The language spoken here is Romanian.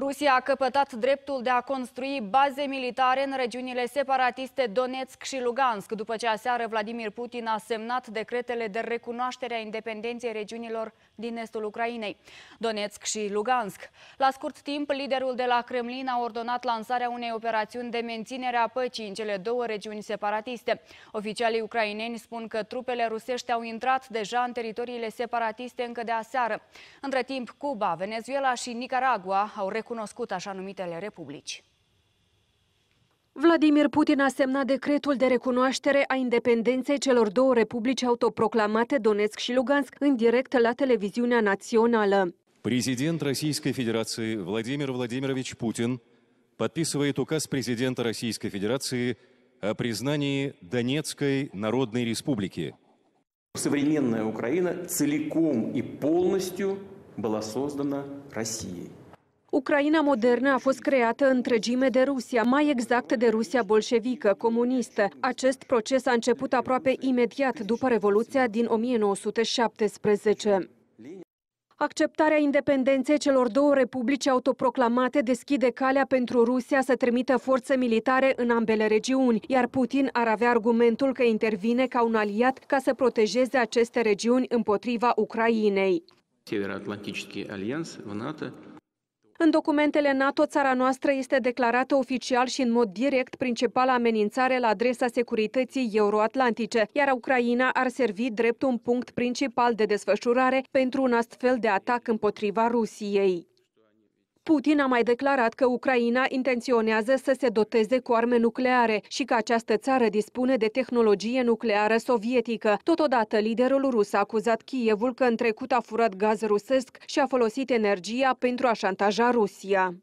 Rusia a căpătat dreptul de a construi baze militare în regiunile separatiste Donetsk și Lugansk, după ce aseară Vladimir Putin a semnat decretele de recunoaștere a independenței regiunilor din estul Ucrainei, Donetsk și Lugansk. La scurt timp, liderul de la Kremlin a ordonat lansarea unei operațiuni de menținere a păcii în cele două regiuni separatiste. Oficialii ucraineni spun că trupele rusești au intrat deja în teritoriile separatiste încă de aseară. Între timp, Cuba, Venezuela și Nicaragua au recunoscut recunoscut așa numitele republici. Vladimir Putin a semnat decretul de recunoaștere a independenței celor două republici autoproclamate, Donetsk și Lugansk, în direct la televiziunea națională. Президент Российской Федерации Владимир Владимирович Путин подписывает указ президента Российской Федерации о признании Донецкой Народной Республики. Современная Украина целиком и полностью была создана Россией. Ucraina modernă a fost creată întregime de Rusia, mai exact de Rusia bolșevică, comunistă. Acest proces a început aproape imediat după Revoluția din 1917. Acceptarea independenței celor două republici autoproclamate deschide calea pentru Rusia să trimită forțe militare în ambele regiuni, iar Putin ar avea argumentul că intervine ca un aliat ca să protejeze aceste regiuni împotriva Ucrainei. альянс в НАТО în documentele NATO, țara noastră este declarată oficial și în mod direct principala amenințare la adresa securității euroatlantice, iar Ucraina ar servi drept un punct principal de desfășurare pentru un astfel de atac împotriva Rusiei. Putin a mai declarat că Ucraina intenționează să se doteze cu arme nucleare și că această țară dispune de tehnologie nucleară sovietică. Totodată, liderul rus a acuzat Kievul că în trecut a furat gaz rusesc și a folosit energia pentru a șantaja Rusia.